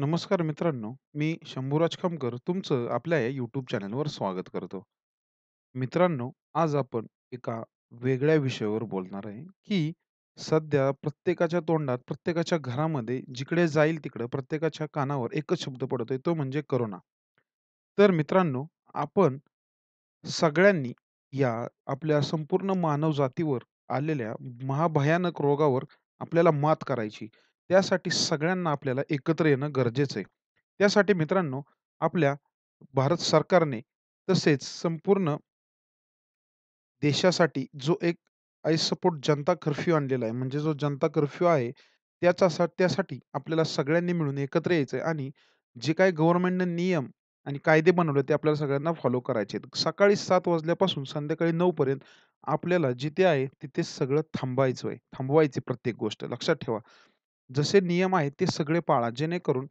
नमस्कार मित्रांनो, मी शंभूराज खमकर तुमचं आपल्या या यूट्यूब चॅनलवर स्वागत करतो. मित्रांनो, आज आपण एका वेगळ्या विषयावर बोलणार आहे, की सध्या प्रत्येकाच्या तोंडात, प्रत्येकाच्या घरामध्ये जिकडे जाईल तिकडं प्रत्येकाच्या कानावर एकच शब्द पडतोय तो म्हणजे करोना तर मित्रांनो, आपण सगळ्यांनी या आपल्या संपूर्ण मानवजातीवर आलेल्या महाभयानक रोगावर आपल्याला मात करायची त्यासाठी सगळ्यांना आपल्याला एकत्र येणं गरजेचं आहे त्यासाठी मित्रांनो आपल्या भारत सरकारने तसेच संपूर्ण देशासाठी जो एक आय सपोर्ट जनता कर्फ्यू आणलेला आहे म्हणजे जो जनता कर्फ्यू आहे त्याचा त्यासाठी आपल्याला सगळ्यांनी मिळून एकत्र यायचं आहे आणि जे काही गव्हर्नमेंटने नियम आणि कायदे बनवले ते आपल्याला सगळ्यांना फॉलो करायचे आहेत. सकाळी सात वाजल्यापासून संध्याकाळी नऊ पर्यंत आपल्याला जिथे आहे तिथे सगळं थांबायचं आहे थांबवायचे प्रत्येक गोष्ट लक्षात ठेवा जसे नियम आहेत ते सगळे पाळा जेणेकरून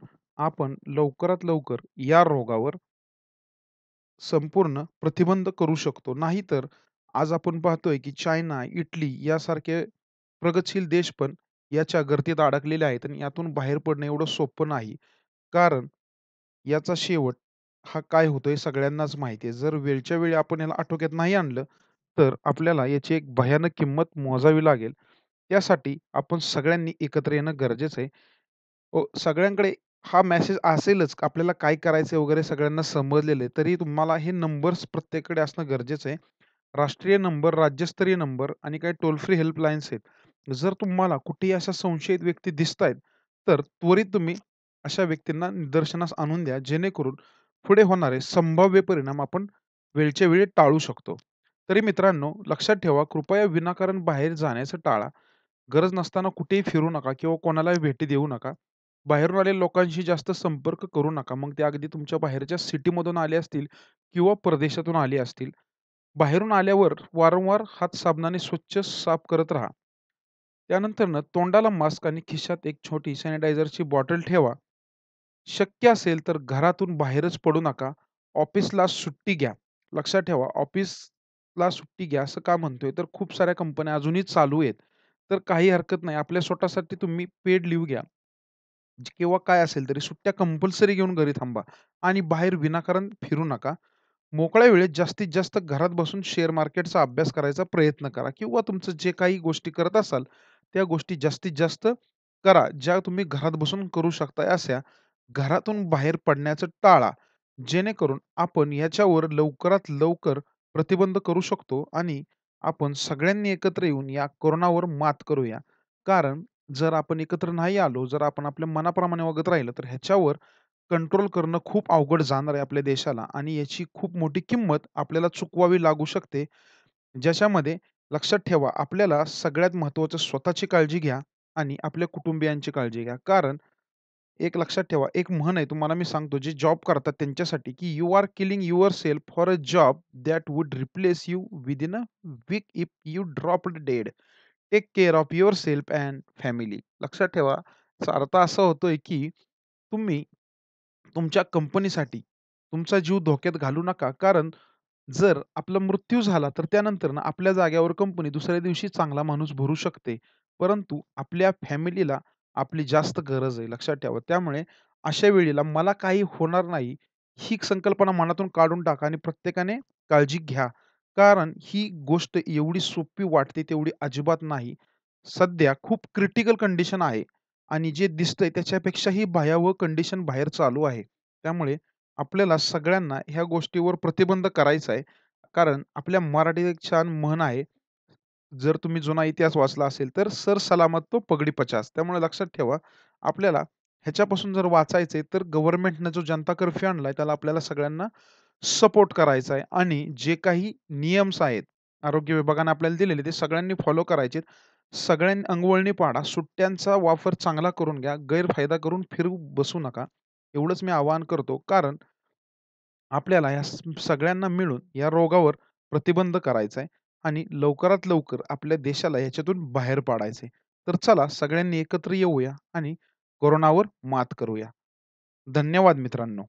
आपण लवकरात लवकर या रोगावर संपूर्ण प्रतिबंध करू शकतो. नाहीतर आज आपण पाहतोय, की चायना, इटली यासारखे प्रगतशील देश पण याच्या गर्दीत अडकलेले आहेत आणि यातून बाहेर पडणं एवढं सोपं नाही. कारण याचा शेवट हा काय होतोय सगळ्यांनाच माहिती आहे. जर वेळच्या वेळी आपण याला आटोक्यात नाही आणलं, तर आपल्याला याची एक भयानक किंमत मोजावी लागेल. त्यासाठी आपण सगळ्यांनी एकत्र येणं गरजेचं आहे. ओ हो, सगळ्यांकडे हा मेसेज असेलच, आपल्याला काय करायचं वगैरे सगळ्यांना समजलेले तरी तुम्हाला हे नंबर्स प्रत्येकाकडे असणं गरजेचं आहे. राष्ट्रीय नंबर, राज्यस्तरीय नंबर आणि काही टोल फ्री हेल्पलाईन्स आहेत. जर तुम्हाला कुठेही अशा संशयित व्यक्ती दिसतायत, तर त्वरित तुम्ही अशा व्यक्तींना निदर्शनास आणून द्या, जेणेकरून पुढे होणारे संभाव्य परिणाम आपण वेळच्या वेळी टाळू शकतो. तरी मित्रांनो, लक्षात ठेवा, कृपया विनाकारण बाहेर जाण्याचं टाळा. गरज नसताना कुठेही फिरू नका किंवा कोणालाही भेटी देऊ नका. बाहेरून आलेल्या लोकांशी जास्त संपर्क करू नका. मग ते अगदी तुमच्या बाहेरच्या सिटीमधून आले असतील किंवा परदेशातून आले असतील. बाहेरून आल्यावर वारंवार हात साबणाने स्वच्छ साफ करत राहा. त्यानंतरनं तोंडाला मास्क आणि खिशात एक छोटी सॅनिटायझरची बॉटल ठेवा. शक्य असेल तर घरातून बाहेरच पडू नका. ऑफिसला सुट्टी घ्या. लक्षात ठेवा, ऑफिसला सुट्टी घ्या असं का म्हणतोय? तर खूप साऱ्या कंपन्या अजूनही चालू आहेत. तर काही हरकत नाही. आपल्या स्वतःसाठी तुम्ही पेड लिव घ्या. किंवा काय असेल तरी सुट्ट्या कंपल्सरी घेऊन घरी थांबा आणि बाहेर विनाकारण फिरू नका. मोकळ्या वेळेत जास्तीत जास्त घरात बसून शेअर मार्केटचा अभ्यास करायचा प्रयत्न करा किंवा तुमचं जे काही गोष्टी करत असाल, त्या गोष्टी जास्तीत जास्त करा, ज्या तुम्ही घरात बसून करू शकता अशा. घरातून बाहेर पडण्याचं टाळा. जेणेकरून आपण याच्यावर लवकरात लवकर प्रतिबंध करू शकतो आणि आपण सगळ्यांनी एकत्र येऊन या कोरोनावर मात करूया कारण जर आपण एकत्र नाही आलो जर आपण आपल्या मनाप्रमाणे वागत राहिलं तर ह्याच्यावर कंट्रोल करणं खूप अवघड जाणार आहे आपल्या देशाला आणि याची खूप मोठी किंमत आपल्याला चुकवावी लागू शकते ज्याच्यामध्ये लक्षात ठेवा आपल्याला सगळ्यात महत्त्वाचं स्वतःची काळजी घ्या आणि आपल्या कुटुंबियांची काळजी घ्या कारण एक लक्षात ठेवा एक म्हण आहे तुम्हाला मी सांगतो जे जॉब करतात त्यांच्यासाठी की you are killing yourself for a job that would replace you within a week if you drop dead take care of yourself and family लक्षात ठेवा अर्थ असा होतोय की तुम्ही तुमच्या कंपनीसाठी तुमचा जीव धोक्यात घालू नका कारण जर आपला मृत्यू झाला तर त्यानंतर ना आपल्या जाग्यावर कंपनी दुसऱ्या दिवशी चांगला माणूस भरू शकते परंतु आपल्या फॅमिलीला आपली जास्त गरज आहे लक्षात ठेवा. त्यामुळे अशा वेळेला मला काही होणार नाही ही संकल्पना मनातून काढून टाका आणि प्रत्येकाने काळजी घ्या. कारण ही गोष्ट एवढी सोपी वाटते तेवढी अजिबात नाही. सध्या खूप क्रिटिकल कंडिशन आहे आणि जे दिसतंय त्याच्यापेक्षाही भयावह कंडिशन बाहेर चालू आहे. त्यामुळे आपल्याला सगळ्यांना ह्या गोष्टीवर प्रतिबंध करायचा आहे. कारण आपल्या मराठीत एक छान म्हण आहे जर तुम्ही जुना इतिहास वाचला असेल तर सर सलामत तो पगडी पचास त्यामुळे लक्षात ठेवा आपल्याला ह्याच्यापासून जर वाचायचंय तर गव्हर्नमेंटनं जो जनता कर्फ्यू आणलाय त्याला आपल्याला सगळ्यांना सपोर्ट करायचा आहे आणि जे काही नियम्स आहेत आरोग्य विभागाने आपल्याला दिलेले ते सगळ्यांनी फॉलो करायचे सगळ्यांनी अंगवळणी पाडा सुट्ट्यांचा वापर चांगला करून घ्या गैरफायदा करून फिरू बसू नका एवढंच मी आवाहन करतो कारण आपल्याला या सगळ्यांना मिळून या रोगावर प्रतिबंध करायचा आहे आणि लवकरात लवकर आपल्या देशाला याच्यातून बाहेर पाडायचे तर चला सगळ्यांनी एकत्र येऊया आणि कोरोनावर मात करूया धन्यवाद मित्रांनो